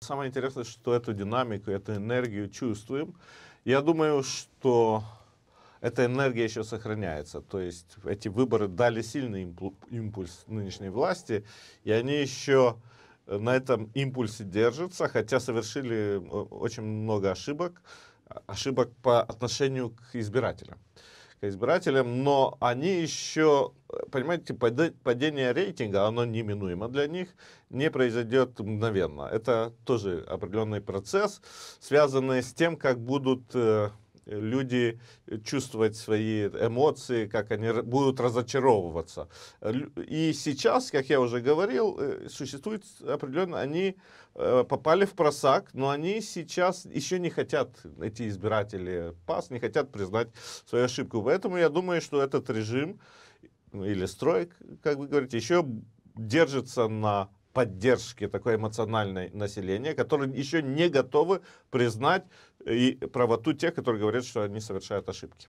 Самое интересное, что эту динамику, эту энергию чувствуем. Я думаю, что эта энергия еще сохраняется. То есть эти выборы дали сильный импульс нынешней власти, и они еще э, на этом импульсе держатся, хотя совершили э, очень много ошибок, а, ошибок по отношению к избирателям избирателям, но они еще, понимаете, падение рейтинга, оно неминуемо для них, не произойдет мгновенно. Это тоже определенный процесс, связанный с тем, как будут э, люди чувствовать свои эмоции, как они будут разочаровываться. И сейчас, как я уже говорил, э, существует определенно, они э, попали в просак, но они сейчас еще не хотят, эти избиратели ПАС, не хотят признать свою ошибку. Поэтому я думаю, что этот режим ну, или строй, как вы говорите, еще держится на поддержки такой эмоциональной населения, которые еще не готовы признать э, и правоту тех, которые говорят, что они совершают ошибки.